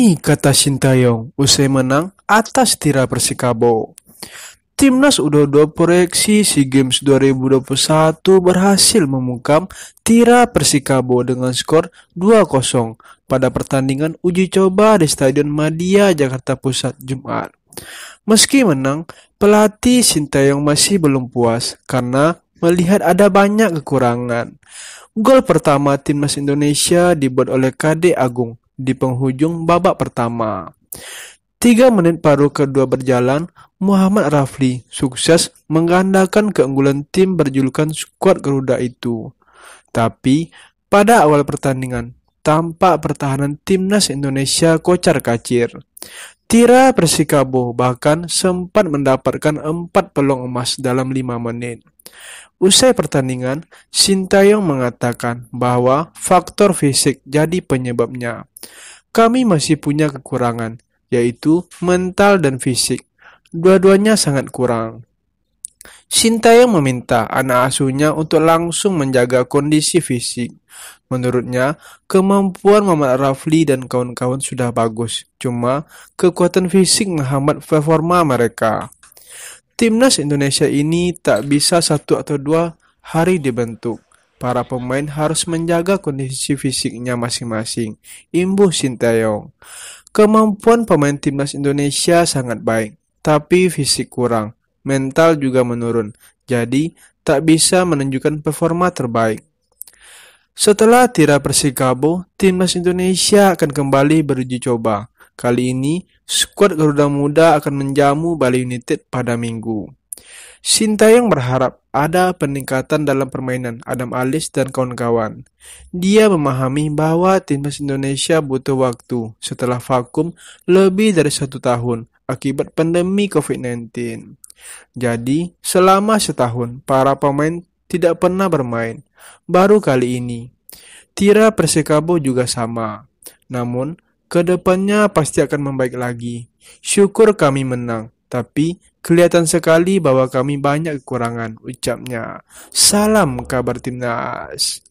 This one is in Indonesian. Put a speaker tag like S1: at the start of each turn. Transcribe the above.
S1: ini kata Sintayong usai menang atas Tira Persikabo. Timnas u 22 proyeksi SEA Games 2021 berhasil memukam Tira Persikabo dengan skor 2-0 pada pertandingan uji coba di Stadion Madia, Jakarta Pusat, Jumat. Meski menang, pelatih Sintayong masih belum puas karena melihat ada banyak kekurangan. Gol pertama timnas Indonesia dibuat oleh Kade Agung di penghujung babak pertama. Tiga menit paruh kedua berjalan, Muhammad Rafli sukses menggandakan keunggulan tim berjulukan skuad Garuda itu. Tapi, pada awal pertandingan, tampak pertahanan timnas Indonesia kocar kacir. Tira Persikabo bahkan sempat mendapatkan empat peluang emas dalam lima menit. Usai pertandingan, Sintayong mengatakan bahwa faktor fisik jadi penyebabnya. Kami masih punya kekurangan, yaitu mental dan fisik. Dua-duanya sangat kurang. Sintayong meminta anak asuhnya untuk langsung menjaga kondisi fisik. Menurutnya, kemampuan Muhammad Rafli dan kawan-kawan sudah bagus, cuma kekuatan fisik menghambat performa mereka. Timnas Indonesia ini tak bisa satu atau dua hari dibentuk. Para pemain harus menjaga kondisi fisiknya masing-masing, imbuh Sintayong. Kemampuan pemain timnas Indonesia sangat baik, tapi fisik kurang mental juga menurun, jadi tak bisa menunjukkan performa terbaik. Setelah Tira Persikabo, timnas Indonesia akan kembali beruji coba. Kali ini, skuad Garuda Muda akan menjamu Bali United pada minggu. Sinta yang berharap ada peningkatan dalam permainan Adam Alis dan kawan-kawan. Dia memahami bahwa timnas Indonesia butuh waktu setelah vakum lebih dari satu tahun akibat pandemi COVID-19. Jadi, selama setahun, para pemain tidak pernah bermain. Baru kali ini, Tira Persikabo juga sama. Namun, kedepannya pasti akan membaik lagi. Syukur kami menang, tapi kelihatan sekali bahwa kami banyak kekurangan, ucapnya. Salam kabar timnas.